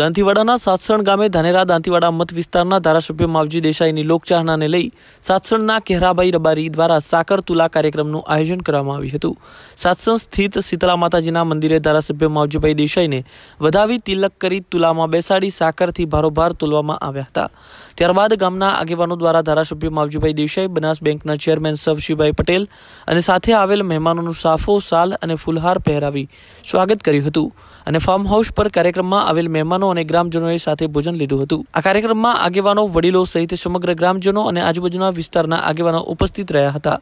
દાંતીવાડાના સાતસણ ગામે ધાનેરા દાંતીવાડા મત વિસ્તારના ધારાસભ્ય માવજી દેસાઈની લોકચાહનાને લઈ સાતસણના કેહરાભાઈ રબારી દ્વારા સાકર તુલા કાર્યક્રમનું આયોજન કરવામાં આવ્યું હતું સાતસણ સ્થિત શીતલા માતાજીના મંદિરે ધારાસભ્ય માવજીભાઈ દેસાઈને વધાવી તિલક કરી તુલામાં બેસાડી સાકરથી ભારોભાર તોલવામાં આવ્યા હતા ત્યારબાદ ગામના આગેવાનો દ્વારા ધારાસભ્ય માવજીભાઈ દેસાઈ બનાસ બેંકના ચેરમેન સવશીભાઈ પટેલ અને સાથે આવેલ મહેમાનોનું સાફો સાલ અને ફૂલહાર પહેરાવી સ્વાગત કર્યું હતું અને ફાર્મ હાઉસ પર કાર્યક્રમમાં આવેલ મહેમાન આગેવાનો અને ગ્રામજનોએ સાથે ભોજન લીધું હતું આ કાર્યક્રમમાં આગેવાનો વડીલો સહિત સમગ્ર ગ્રામજનો અને આજુબાજુના વિસ્તારના આગેવાનો ઉપસ્થિત રહ્યા હતા